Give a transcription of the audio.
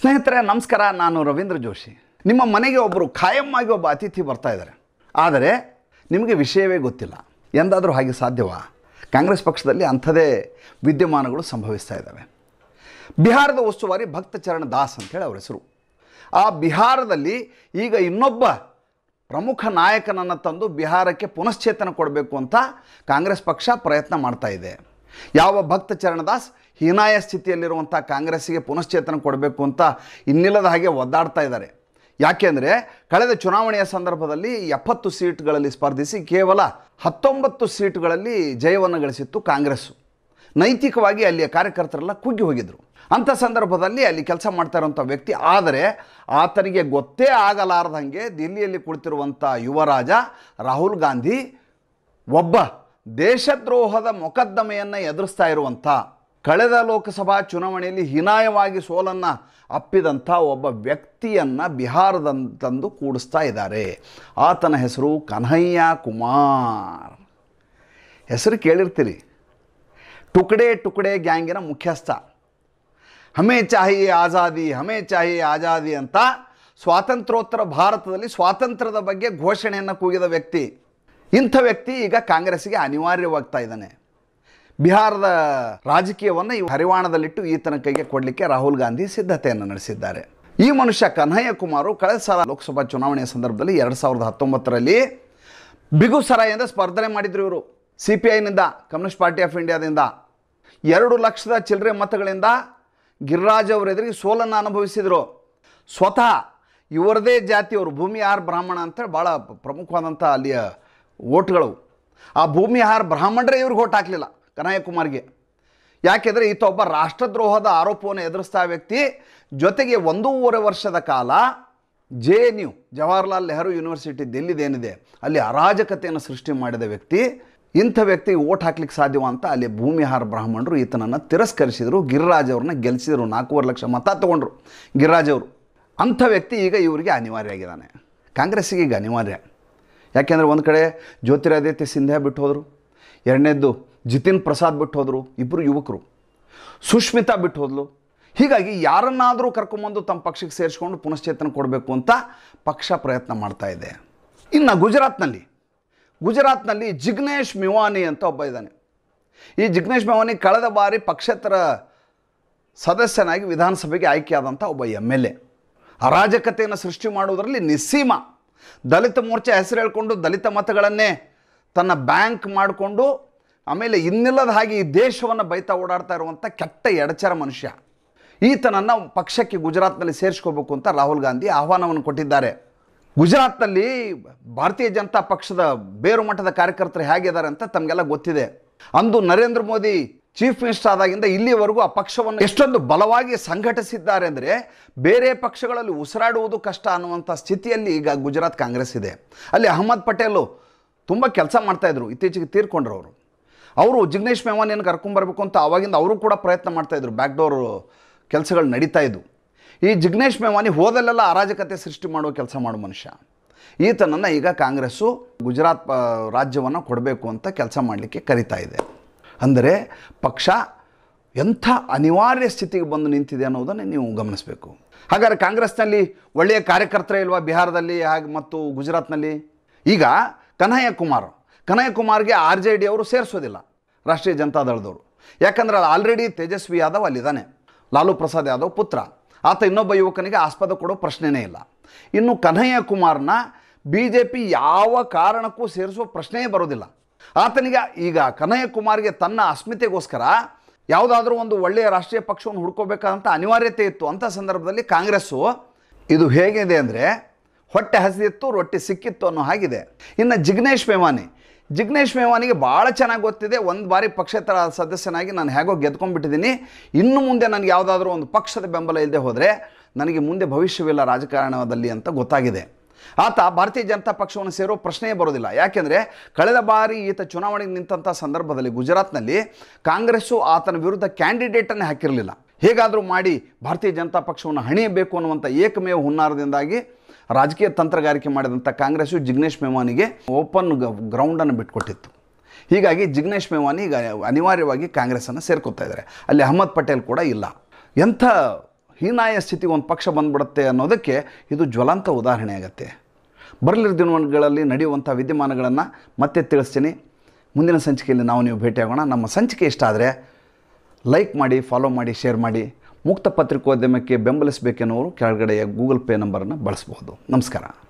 ಸ್ನೇಹಿತರೆ ನಮಸ್ಕಾರ ನಾನು ರವೀಂದ್ರ ಜೋಶಿ ನಿಮ್ಮ ಮನೆಗೆ ಒಬ್ಬರು ಆಗಿ ಒಬ್ಬ ಅತಿಥಿ ಬರ್ತಾ ಇದ್ದಾರೆ ಆದರೆ ನಿಮಗೆ ವಿಷಯವೇ ಗೊತ್ತಿಲ್ಲ ಎಂದಾದರೂ ಹಾಗೆ ಸಾಧ್ಯವಾ ಕಾಂಗ್ರೆಸ್ ಪಕ್ಷದಲ್ಲಿ ಅಂಥದೇ ವಿದ್ಯಮಾನಗಳು ಸಂಭವಿಸ್ತಾ ಇದ್ದಾವೆ ಬಿಹಾರದ ಉಸ್ತುವಾರಿ ಭಕ್ತಚರಣ ದಾಸ್ ಅಂತೇಳಿ ಅವರ ಹೆಸರು ಆ ಬಿಹಾರದಲ್ಲಿ ಈಗ ಇನ್ನೊಬ್ಬ ಪ್ರಮುಖ ನಾಯಕನನ್ನು ತಂದು ಬಿಹಾರಕ್ಕೆ ಪುನಶ್ಚೇತನ ಕೊಡಬೇಕು ಅಂತ ಕಾಂಗ್ರೆಸ್ ಪಕ್ಷ ಪ್ರಯತ್ನ ಮಾಡ್ತಾ ಇದೆ ಯಾವ ಭಕ್ತಚರಣ ದಾಸ್ ಹೀನಾಯ ಸ್ಥಿತಿಯಲ್ಲಿರುವಂಥ ಕಾಂಗ್ರೆಸ್ಸಿಗೆ ಪುನಶ್ಚೇತನ ಕೊಡಬೇಕು ಅಂತ ಇನ್ನಿಲ್ಲದ ಹಾಗೆ ಒದ್ದಾಡ್ತಾ ಇದ್ದಾರೆ ಯಾಕೆಂದರೆ ಕಳೆದ ಚುನಾವಣೆಯ ಸಂದರ್ಭದಲ್ಲಿ ಎಪ್ಪತ್ತು ಸೀಟ್ಗಳಲ್ಲಿ ಸ್ಪರ್ಧಿಸಿ ಕೇವಲ ಹತ್ತೊಂಬತ್ತು ಸೀಟ್ಗಳಲ್ಲಿ ಜಯವನ್ನು ಗಳಿಸಿತ್ತು ಕಾಂಗ್ರೆಸ್ಸು ನೈತಿಕವಾಗಿ ಅಲ್ಲಿಯ ಕಾರ್ಯಕರ್ತರೆಲ್ಲ ಕುಗ್ಗಿ ಹೋಗಿದ್ದರು ಅಂಥ ಸಂದರ್ಭದಲ್ಲಿ ಅಲ್ಲಿ ಕೆಲಸ ಮಾಡ್ತಾ ಇರುವಂಥ ವ್ಯಕ್ತಿ ಆದರೆ ಆತನಿಗೆ ಗೊತ್ತೇ ಆಗಲಾರದಂಗೆ ದಿಲ್ಲಿಯಲ್ಲಿ ಕುಳಿತಿರುವಂಥ ಯುವರಾಜ ರಾಹುಲ್ ಗಾಂಧಿ ಒಬ್ಬ ದೇಶದ್ರೋಹದ ಮೊಕದ್ದಮೆಯನ್ನು ಎದುರಿಸ್ತಾ ಇರುವಂಥ ಕಳೆದ ಲೋಕಸಭಾ ಚುನಾವಣೆಯಲ್ಲಿ ಹೀನಾಯವಾಗಿ ಸೋಲನ್ನು ಅಪ್ಪಿದಂಥ ಒಬ್ಬ ವ್ಯಕ್ತಿಯನ್ನು ಬಿಹಾರದ ತಂದು ಕೂಡಿಸ್ತಾ ಇದ್ದಾರೆ ಆತನ ಹೆಸರು ಕನ್ಹಯ್ಯ ಕುಮಾರ್ ಹೆಸರು ಕೇಳಿರ್ತೀರಿ ಟುಕಡೆ ಟುಕಡೆ ಗ್ಯಾಂಗಿನ ಮುಖ್ಯಸ್ಥ ಹಮೇ ಚಾಹಿ ಆಜಾದಿ ಹಮೇ ಚಾಹಿ ಆಜಾದಿ ಅಂತ ಸ್ವಾತಂತ್ರ್ಯೋತ್ತರ ಭಾರತದಲ್ಲಿ ಸ್ವಾತಂತ್ರ್ಯದ ಬಗ್ಗೆ ಘೋಷಣೆಯನ್ನು ಕೂಗಿದ ವ್ಯಕ್ತಿ ಇಂಥ ವ್ಯಕ್ತಿ ಈಗ ಕಾಂಗ್ರೆಸ್ಸಿಗೆ ಅನಿವಾರ್ಯವಾಗ್ತಾ ಇದ್ದಾನೆ ಬಿಹಾರದ ರಾಜಕೀಯವನ್ನು ಈ ಹರಿವಾಣದಲ್ಲಿಟ್ಟು ಈತನ ಕೈಗೆ ಕೊಡಲಿಕ್ಕೆ ರಾಹುಲ್ ಗಾಂಧಿ ಸಿದ್ಧತೆಯನ್ನು ನಡೆಸಿದ್ದಾರೆ ಈ ಮನುಷ್ಯ ಕನ್ಹಯ್ಯ ಕುಮಾರು ಕಳೆದ ಸಾಲ ಲೋಕಸಭಾ ಚುನಾವಣೆಯ ಸಂದರ್ಭದಲ್ಲಿ ಎರಡು ಸಾವಿರದ ಹತ್ತೊಂಬತ್ತರಲ್ಲಿ ಬಿಗುಸರಾಯಿಂದ ಸ್ಪರ್ಧನೆ ಮಾಡಿದ್ರು ಇವರು ಸಿ ಪಿ ಐನಿಂದ ಕಮ್ಯುನಿಸ್ಟ್ ಪಾರ್ಟಿ ಆಫ್ ಇಂಡಿಯಾದಿಂದ ಎರಡು ಲಕ್ಷದ ಚಿಲ್ಲರೆ ಮತಗಳಿಂದ ಗಿರಿರಾಜ್ ಅವರೆದುರಿಗೆ ಸೋಲನ್ನು ಅನುಭವಿಸಿದರು ಸ್ವತಃ ಇವರದೇ ಜಾತಿಯವರು ಭೂಮಿಹಾರ್ ಬ್ರಾಹ್ಮಣ ಅಂತೇಳಿ ಭಾಳ ಪ್ರಮುಖವಾದಂಥ ಅಲ್ಲಿಯ ಓಟ್ಗಳು ಆ ಭೂಮಿಹಾರ್ ಬ್ರಾಹ್ಮಣರೇ ಇವ್ರಿಗೆ ಓಟ್ ಹಾಕಲಿಲ್ಲ ಕನಯ್ಯಕುಮಾರ್ಗೆ ಯಾಕೆಂದರೆ ಈತ ಒಬ್ಬ ರಾಷ್ಟ್ರದ್ರೋಹದ ಆರೋಪವನ್ನು ಎದುರಿಸ್ತಾ ವ್ಯಕ್ತಿ ಜೊತೆಗೆ ಒಂದೂವರೆ ವರ್ಷದ ಕಾಲ J N U Jawaharlal Nehru university ದಿಲ್ಲಿದೇನಿದೆ ಅಲ್ಲಿ ಅರಾಜಕತೆಯನ್ನು ಸೃಷ್ಟಿ ಮಾಡಿದ ವ್ಯಕ್ತಿ ಇಂಥ ವ್ಯಕ್ತಿ ಓಟ್ ಹಾಕ್ಲಿಕ್ಕೆ ಸಾಧ್ಯವ ಅಂತ ಅಲ್ಲಿ ಭೂಮಿಹಾರ ಬ್ರಾಹ್ಮಣರು ಈತನನ್ನು ತಿರಸ್ಕರಿಸಿದರು ಗಿರಿರಾಜ್ ಅವ್ರನ್ನ ಗೆಲ್ಲಿಸಿದರು ನಾಲ್ಕೂವರೆ ಲಕ್ಷ ಮತ ತಗೊಂಡ್ರು ಗಿರಿರಾಜ್ ಅವರು ಅಂಥ ವ್ಯಕ್ತಿ ಈಗ ಇವರಿಗೆ ಅನಿವಾರ್ಯ ಆಗಿದ್ದಾನೆ ಕಾಂಗ್ರೆಸ್ಸಿಗೆ ಈಗ ಅನಿವಾರ್ಯ ಯಾಕೆಂದರೆ ಒಂದು ಕಡೆ ಜ್ಯೋತಿರಾದಿತ್ಯ ಸಿಂಧ್ಯಾ ಬಿಟ್ಟು ಹೋದರು ಎರಡನೇದ್ದು ಜಿತಿನ್ ಪ್ರಸಾದ್ ಬಿಟ್ಟು ಹೋದರು ಇಬ್ಬರು ಯುವಕರು ಸುಷ್ಮಿತಾ ಬಿಟ್ಟು ಹೋದ್ಲು ಹೀಗಾಗಿ ಯಾರನ್ನಾದರೂ ಕರ್ಕೊಂಬಂದು ತಮ್ಮ ಪಕ್ಷಕ್ಕೆ ಸೇರಿಸ್ಕೊಂಡು ಪುನಶ್ಚೇತನ ಕೊಡಬೇಕು ಅಂತ ಪಕ್ಷ ಪ್ರಯತ್ನ ಮಾಡ್ತಾ ಇದೆ ಇನ್ನು ಗುಜರಾತ್ನಲ್ಲಿ ಗುಜರಾತ್ನಲ್ಲಿ ಜಿಗ್ನೇಶ್ ಮಿವಾನಿ ಅಂತ ಒಬ್ಬ ಇದ್ದಾನೆ ಈ ಜಿಗ್ನೇಶ್ ಮಿವಾನಿ ಕಳೆದ ಬಾರಿ ಪಕ್ಷೇತರ ಸದಸ್ಯನಾಗಿ ವಿಧಾನಸಭೆಗೆ ಆಯ್ಕೆಯಾದಂಥ ಒಬ್ಬ ಎಮ್ ಎಲ್ ಎ ಅರಾಜಕತೆಯನ್ನು ಸೃಷ್ಟಿ ಮಾಡುವುದರಲ್ಲಿ ನಿಸ್ಸೀಮ ದಲಿತ ಮೋರ್ಚಾ ಹೆಸರು ಹೇಳಿಕೊಂಡು ದಲಿತ ಮತಗಳನ್ನೇ ತನ್ನ ಬ್ಯಾಂಕ್ ಮಾಡಿಕೊಂಡು ಆಮೇಲೆ ಇನ್ನಿಲ್ಲದ ಹಾಗೆ ಈ ದೇಶವನ್ನು ಬೈತಾ ಓಡಾಡ್ತಾ ಇರುವಂಥ ಕೆಟ್ಟ ಎಡಚರ ಮನುಷ್ಯ ಈತನನ್ನು ಪಕ್ಷಕ್ಕೆ ಗುಜರಾತ್ನಲ್ಲಿ ಸೇರಿಸ್ಕೋಬೇಕು ಅಂತ ರಾಹುಲ್ ಗಾಂಧಿ ಆಹ್ವಾನವನ್ನು ಕೊಟ್ಟಿದ್ದಾರೆ ಗುಜರಾತ್ನಲ್ಲಿ ಭಾರತೀಯ ಜನತಾ ಪಕ್ಷದ ಬೇರು ಮಟ್ಟದ ಕಾರ್ಯಕರ್ತರು ಹೇಗಿದ್ದಾರೆ ಅಂತ ತಮಗೆಲ್ಲ ಗೊತ್ತಿದೆ ಅಂದು ನರೇಂದ್ರ ಮೋದಿ ಚೀಫ್ ಮಿನಿಸ್ಟರ್ ಆದಾಗಿಂದ ಇಲ್ಲಿವರೆಗೂ ಆ ಪಕ್ಷವನ್ನು ಎಷ್ಟೊಂದು ಬಲವಾಗಿ ಸಂಘಟಿಸಿದ್ದಾರೆ ಅಂದರೆ ಬೇರೆ ಪಕ್ಷಗಳಲ್ಲಿ ಉಸಿರಾಡುವುದು ಕಷ್ಟ ಅನ್ನುವಂಥ ಸ್ಥಿತಿಯಲ್ಲಿ ಈಗ ಗುಜರಾತ್ ಕಾಂಗ್ರೆಸ್ ಇದೆ ಅಲ್ಲಿ ಅಹಮದ್ ಪಟೇಲು ತುಂಬ ಕೆಲಸ ಮಾಡ್ತಾಯಿದ್ರು ಇತ್ತೀಚೆಗೆ ತೀರ್ಕೊಂಡ್ರು ಅವರು ಅವರು ಜಿಗ್ನೇಶ್ ಏನು ಕರ್ಕೊಂಬರ್ಬೇಕು ಅಂತ ಆವಾಗಿಂದ ಅವರು ಕೂಡ ಪ್ರಯತ್ನ ಮಾಡ್ತಾಯಿದ್ರು ಬ್ಯಾಕ್ಡೋರ್ ಕೆಲಸಗಳು ನಡೀತಾ ಇದ್ದು ಈ ಜಿಗ್ನೇಶ್ ಮೇವಾನಿ ಹೋದಲ್ಲೆಲ್ಲ ಅರಾಜಕತೆ ಸೃಷ್ಟಿ ಮಾಡುವ ಕೆಲಸ ಮಾಡೋ ಮನುಷ್ಯ ಈತನನ್ನು ಈಗ ಕಾಂಗ್ರೆಸ್ಸು ಗುಜರಾತ್ ರಾಜ್ಯವನ್ನು ಕೊಡಬೇಕು ಅಂತ ಕೆಲಸ ಮಾಡಲಿಕ್ಕೆ ಕರಿತಾ ಇದೆ ಅಂದರೆ ಪಕ್ಷ ಎಂಥ ಅನಿವಾರ್ಯ ಸ್ಥಿತಿಗೆ ಬಂದು ನಿಂತಿದೆ ಅನ್ನೋದನ್ನು ನೀವು ಗಮನಿಸಬೇಕು ಹಾಗಾದರೆ ಕಾಂಗ್ರೆಸ್ನಲ್ಲಿ ಒಳ್ಳೆಯ ಕಾರ್ಯಕರ್ತರೇ ಇಲ್ವಾ ಬಿಹಾರದಲ್ಲಿ ಹಾಗೆ ಮತ್ತು ಗುಜರಾತ್ನಲ್ಲಿ ಈಗ ಕನ್ಹಯ್ಯ ಕುಮಾರ್ ಕುಮಾರ್ಗೆ ಆರ್ ಜೆ ಡಿ ಅವರು ಸೇರಿಸೋದಿಲ್ಲ ರಾಷ್ಟ್ರೀಯ ಜನತಾದಳದವರು ಯಾಕಂದರೆ ಆಲ್ರೆಡಿ ತೇಜಸ್ವಿ ಯಾದವ್ ಅಲ್ಲಿದ್ದಾನೆ ಲಾಲು ಪ್ರಸಾದ್ ಯಾದವ್ ಪುತ್ರ ಆತ ಇನ್ನೊಬ್ಬ ಯುವಕನಿಗೆ ಆಸ್ಪದ ಕೊಡೋ ಪ್ರಶ್ನೆಯೇ ಇಲ್ಲ ಇನ್ನು ಕನ್ಹಯ್ಯ ಕುಮಾರ್ನ ಬಿ ಜೆ ಪಿ ಯಾವ ಕಾರಣಕ್ಕೂ ಸೇರಿಸುವ ಪ್ರಶ್ನೆಯೇ ಬರೋದಿಲ್ಲ ಆತನಿಗೆ ಈಗ ಕನಯ್ಯ ಕುಮಾರ್ಗೆ ತನ್ನ ಅಸ್ಮಿತೆಗೋಸ್ಕರ ಯಾವುದಾದ್ರೂ ಒಂದು ಒಳ್ಳೆಯ ರಾಷ್ಟ್ರೀಯ ಪಕ್ಷವನ್ನು ಹುಡ್ಕೋಬೇಕಾದಂಥ ಅನಿವಾರ್ಯತೆ ಇತ್ತು ಅಂಥ ಸಂದರ್ಭದಲ್ಲಿ ಕಾಂಗ್ರೆಸ್ಸು ಇದು ಹೇಗಿದೆ ಅಂದರೆ ಹೊಟ್ಟೆ ಹಸಿದಿತ್ತು ರೊಟ್ಟಿ ಸಿಕ್ಕಿತ್ತು ಅನ್ನೋ ಹಾಗಿದೆ ಇನ್ನು ಜಿಗ್ನೇಶ್ ಮೇವಾನಿ ಜಿಗ್ನೇಶ್ ಮೇವಾನಿಗೆ ಭಾಳ ಚೆನ್ನಾಗಿ ಗೊತ್ತಿದೆ ಒಂದು ಬಾರಿ ಪಕ್ಷೇತರ ಸದಸ್ಯನಾಗಿ ನಾನು ಹೇಗೋ ಗೆದ್ಕೊಂಡ್ಬಿಟ್ಟಿದ್ದೀನಿ ಇನ್ನು ಮುಂದೆ ನನಗೆ ಯಾವುದಾದ್ರೂ ಒಂದು ಪಕ್ಷದ ಬೆಂಬಲ ಇಲ್ಲದೆ ಹೋದರೆ ನನಗೆ ಮುಂದೆ ಭವಿಷ್ಯವಿಲ್ಲ ರಾಜಕಾರಣದಲ್ಲಿ ಅಂತ ಗೊತ್ತಾಗಿದೆ ಆತ ಭಾರತೀಯ ಜನತಾ ಪಕ್ಷವನ್ನು ಸೇರೋ ಪ್ರಶ್ನೆಯೇ ಬರೋದಿಲ್ಲ ಯಾಕೆಂದರೆ ಕಳೆದ ಬಾರಿ ಈತ ಚುನಾವಣೆಗೆ ನಿಂತಹ ಸಂದರ್ಭದಲ್ಲಿ ಗುಜರಾತ್ನಲ್ಲಿ ಕಾಂಗ್ರೆಸ್ಸು ಆತನ ವಿರುದ್ಧ ಕ್ಯಾಂಡಿಡೇಟನ್ನೇ ಹಾಕಿರಲಿಲ್ಲ ಹೇಗಾದರೂ ಮಾಡಿ ಭಾರತೀಯ ಜನತಾ ಪಕ್ಷವನ್ನು ಹಣಿಯಬೇಕು ಅನ್ನುವಂಥ ಏಕಮೇವ ಹುನ್ನಾರದಿಂದಾಗಿ ರಾಜಕೀಯ ತಂತ್ರಗಾರಿಕೆ ಮಾಡಿದಂಥ ಕಾಂಗ್ರೆಸ್ಸು ಜಿಗ್ನೇಶ್ ಮೇವಾನಿಗೆ ಓಪನ್ ಗ್ರೌಂಡನ್ನು ಬಿಟ್ಕೊಟ್ಟಿತ್ತು ಹೀಗಾಗಿ ಜಿಗ್ನೇಶ್ ಮೇವಾನಿ ಈಗ ಅನಿವಾರ್ಯವಾಗಿ ಕಾಂಗ್ರೆಸ್ಸನ್ನು ಸೇರ್ಕೋತಾ ಇದ್ದಾರೆ ಅಲ್ಲಿ ಅಹಮದ್ ಪಟೇಲ್ ಕೂಡ ಇಲ್ಲ ಎಂಥ ಹೀನಾಯ ಸ್ಥಿತಿಗೆ ಒಂದು ಪಕ್ಷ ಬಂದ್ಬಿಡುತ್ತೆ ಅನ್ನೋದಕ್ಕೆ ಇದು ಜ್ವಲಂತ ಉದಾಹರಣೆ ಆಗುತ್ತೆ ಬರಲಿರೋ ದಿನಗಳಲ್ಲಿ ನಡೆಯುವಂಥ ವಿದ್ಯಮಾನಗಳನ್ನು ಮತ್ತೆ ತಿಳಿಸ್ತೀನಿ ಮುಂದಿನ ಸಂಚಿಕೆಯಲ್ಲಿ ನಾವು ನೀವು ಭೇಟಿಯಾಗೋಣ ನಮ್ಮ ಸಂಚಿಕೆ ಇಷ್ಟ ಆದರೆ ಲೈಕ್ ಮಾಡಿ ಫಾಲೋ ಮಾಡಿ ಶೇರ್ ಮಾಡಿ ಮುಕ್ತ ಪತ್ರಿಕೋದ್ಯಮಕ್ಕೆ ಬೆಂಬಲಿಸಬೇಕೆನ್ನುವರು ಕೆಳಗಡೆಯ ಗೂಗಲ್ ಪೇ ನಂಬರನ್ನು ಬಳಸಬಹುದು ನಮಸ್ಕಾರ